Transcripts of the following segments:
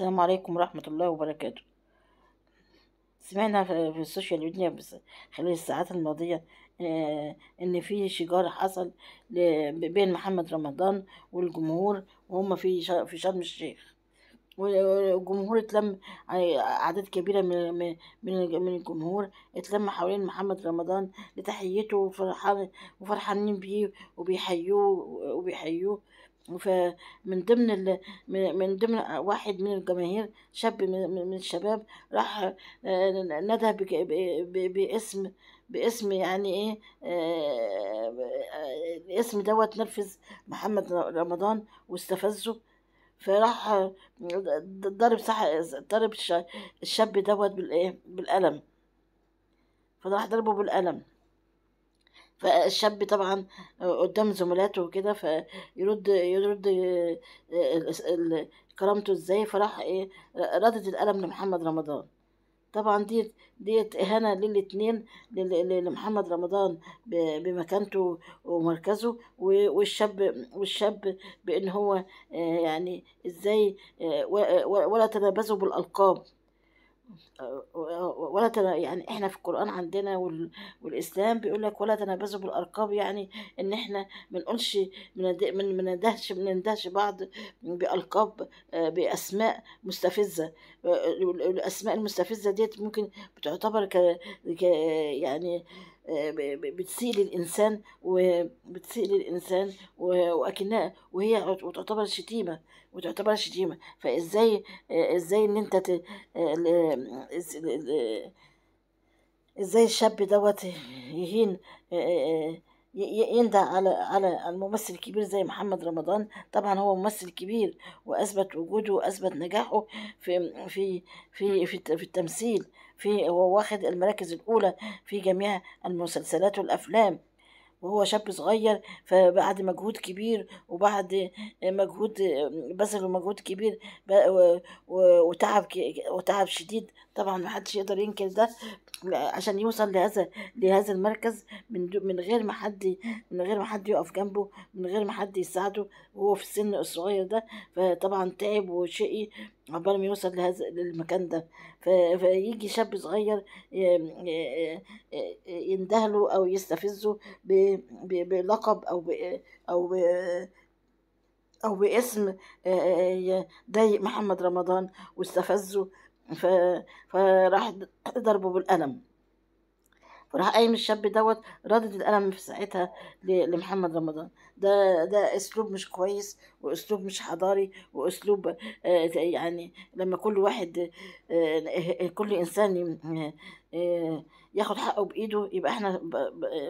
السلام عليكم ورحمة الله وبركاته سمعنا في السوشيال ميديا خلال الساعات الماضية آه، إن في شجار حصل بين محمد رمضان والجمهور وهم في في شرم الشيخ والجمهور اتلم آه، أعداد كبيرة من من الجمهور اتلم حوالين محمد رمضان لتحيته وفرحانين بيه وبيحيوه وبيحيوه فمن ضمن من ضمن واحد من الجماهير شاب من الشباب راح آه، ندى باسم باسم يعني ايه الاسم آه، آه، دوت نرفز محمد رمضان واستفزه فراح ضرب صح ضرب الشاب دوت بالايه بالقلم فراح ضربه بالقلم فالشاب طبعا قدام زملاته وكده فيرد يرد آه، كرامته ازاي فراح ايه ردت القلم لمحمد رمضان طبعا دي دي إهانة للاتنين لمحمد رمضان بمكانته ومركزه والشاب والشاب بإن هو آه، يعني إزاي آه، ولا تنابزوا بالألقاب أه، ولا تنا يعني احنا في القران عندنا وال... والاسلام بيقول لك ولا تنابزوا بالارقام يعني ان احنا ما نقولش من ندهش من نندهش بعض بالقاب أه، باسماء مستفزه أه، الاسماء المستفزه ديت ممكن بتعتبر ك... ك... يعني آه، بتسيء للانسان وبتسيل للانسان واكنها وهي وتعتبر شتيمه وتعتبر شتيمه فازاي آه، ازاي ان انت آه، ازاي الشاب دوت يهين يندى على على الممثل الكبير زي محمد رمضان طبعا هو ممثل كبير واثبت وجوده واثبت نجاحه في في في في, في التمثيل في هو واخد المراكز الاولى في جميع المسلسلات والافلام وهو شاب صغير فبعد مجهود كبير وبعد مجهود بذل مجهود كبير وتعب وتعب شديد طبعا محدش يقدر ينكر ده عشان يوصل لهذا لهذا المركز من من غير ما حد من غير ما حد يقف جنبه من غير ما حد يساعده وهو في السن الصغير ده فطبعا تعب وشقي عقبال ما يوصل لهذا للمكان ده فيجي شاب صغير يندهله او يستفزه بلقب او او او باسم ضايق محمد رمضان واستفزه ف... فراح ضربه بالقلم فراح قايم الشاب دوت ردد القلم في ساعتها لمحمد رمضان ده ده اسلوب مش كويس واسلوب مش حضاري واسلوب آه، يعني لما كل واحد آه، آه، كل انسان ياخد حقه بايده يبقى احنا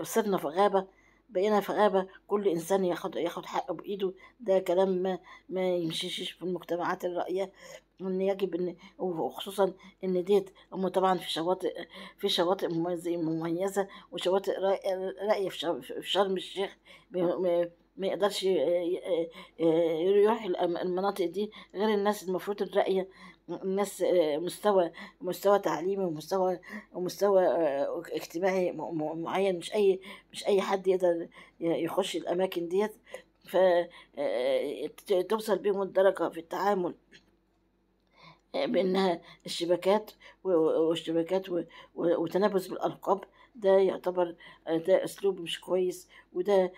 صرنا في غابه بقينا في غابة كل إنسان ياخد ياخد حقه بإيده ده كلام ما, ما يمشيش في المجتمعات الرأية ان يجب ان وخصوصا ان ديت هم طبعا في شواطئ في شواطئ مميزه وشواطئ راقيه في شرم الشيخ ما يقدرش آه، آه، آه، يروح المناطق دي غير الناس المفروض الراقية الناس مستوى مستوى تعليمي ومستوى ومستوى اجتماعي معين مش اي مش اي حد يقدر يخش الاماكن ديت فتوصل بيهم الدرجة في التعامل بانها الشبكات والشبكات وتنافس بالالقاب ده يعتبر ده اسلوب مش كويس وده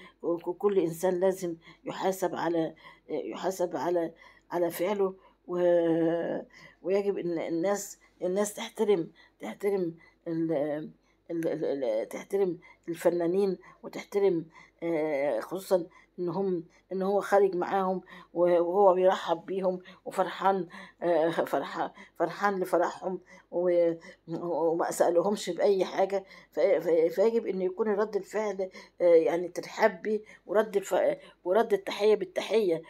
كل انسان لازم يحاسب على يحاسب على على فعله ويجب ان الناس الناس تحترم تحترم تحترم الفنانين وتحترم آه، خصوصا ان هم ان هو خارج معاهم وهو بيرحب بيهم وفرحان آه، فرحان فرحان لفرحهم وما سالهمش باي حاجه فيجب ان يكون رد الفعل آه، يعني ترحاب بيه ورد ورد التحيه بالتحيه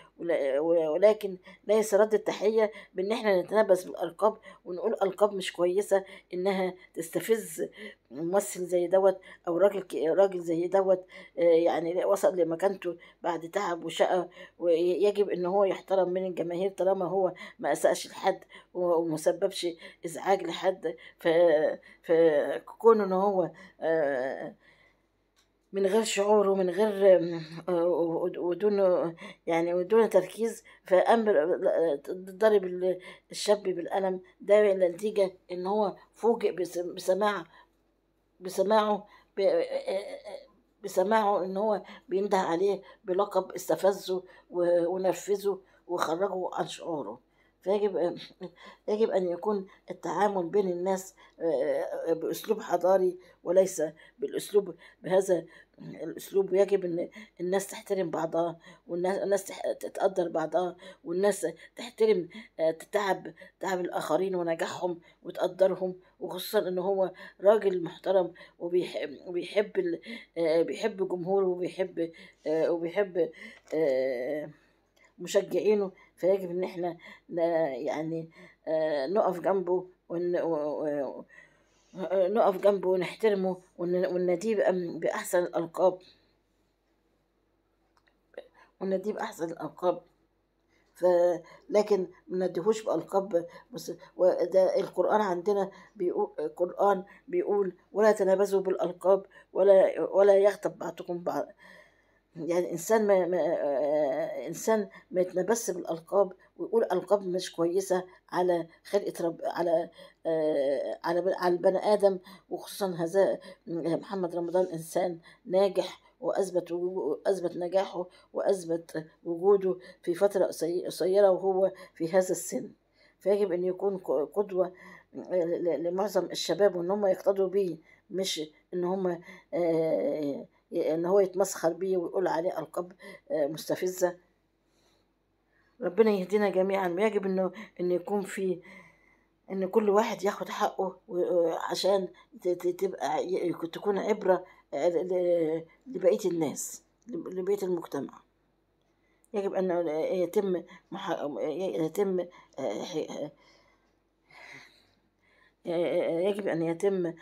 ولكن ليس رد التحيه بان احنا نتنبس بالالقاب ونقول القاب مش كويسه انها تستفز ممثل زي دوت او راجل راجل زي دوت آه، يعني وصل لمكانته بعد تعب وشقى ويجب ان هو يحترم من الجماهير طالما هو ما اساش لحد ومسببش ازعاج لحد فكونه ان هو آه، من غير شعور ومن غير آه، ودون يعني ودون تركيز فامر ضرب الشاب بالقلم ده نتيجه ان هو فوجئ بسماع بسماعه بسماعه ان هو بينده عليه بلقب استفزه ونفذه وخرجه عن شعوره فيجب يجب أن يكون التعامل بين الناس آه، آه، آه، بأسلوب حضاري وليس بالأسلوب بهذا الأسلوب يجب أن الناس تحترم بعضها والناس تقدر بعضها والناس تحترم تعب تعب الآخرين ونجاحهم وتقدرهم وخصوصا إن هو راجل محترم وبيحب بيحب جمهوره وبيحب وبيحب مشجعينه فيجب ان احنا يعني آه، نقف جنبه ون... نقف جنبه ونحترمه ونناديه بأحسن الألقاب ونناديه بأحسن الألقاب ف لكن ما نديهوش بألقاب بس وده القرآن عندنا بيقول القرآن بيقول ولا تنابزوا بالألقاب ولا ولا يغتب بعضكم بعض يعني انسان ما, ما آه، انسان ما يتنبس بالالقاب ويقول القاب مش كويسه على خلقه رب على آه، على على البني ادم وخصوصا هذا محمد رمضان انسان ناجح واثبت اثبت نجاحه واثبت وجوده في فتره قصيره وهو في هذا السن فيجب ان يكون قدوه آه، لمعظم الشباب وان هم يقتدوا بيه مش ان هم ان هو يتمسخر بيه ويقول عليه القاب آه، مستفزه ربنا يهدينا جميعا ويجب انه ان يكون في ان كل واحد ياخد حقه آه، عشان تبقى تكون عبره آه، لبقيه الناس لبقيه المجتمع يجب ان يتم محا... يتم يجب ان يتم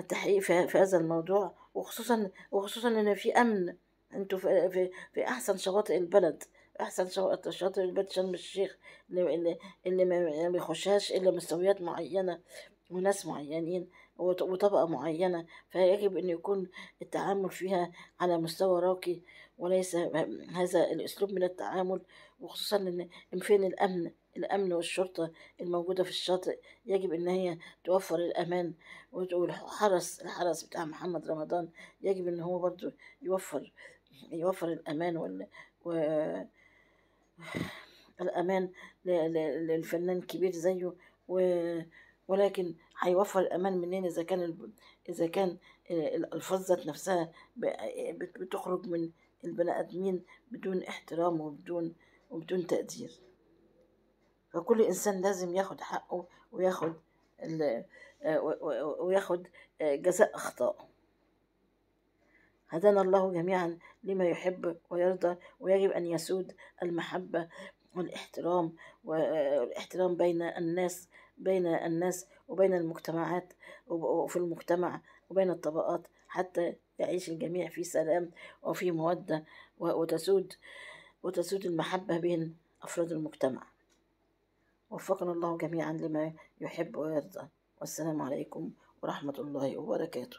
التحقيق في هذا الموضوع وخصوصا وخصوصا ان في امن انتوا في, في, في احسن شواطئ البلد احسن شواطئ البلد شرم الشيخ اللي, اللي ما بيخشهاش الا مستويات معينه وناس معينين وطبقة معينة فيجب أن يكون التعامل فيها على مستوى راقي وليس هذا الأسلوب من التعامل وخصوصا إن فين الأمن الأمن والشرطة الموجودة في الشاطئ يجب إن هي توفر الأمان والحرس الحرس بتاع محمد رمضان يجب إن هو برضو يوفر يوفر الأمان وال و... الأمان للفنان كبير زيه و... ولكن هيوفر الأمان منين إذا كان الب... إذا كان الألفاظ ذات نفسها بتخرج من البني آدمين بدون احترام وبدون وبدون تقدير فكل إنسان لازم ياخد حقه وياخد آه، وياخد آه، جزاء اخطاء هدانا الله جميعا لما يحب ويرضى ويجب أن يسود المحبة والاحترام والاحترام آه، بين الناس بين الناس وبين المجتمعات وفي المجتمع وبين الطبقات حتى يعيش الجميع في سلام وفي مودة وتسود وتسود المحبة بين أفراد المجتمع وفقنا الله جميعا لما يحب ويرضى والسلام عليكم ورحمة الله وبركاته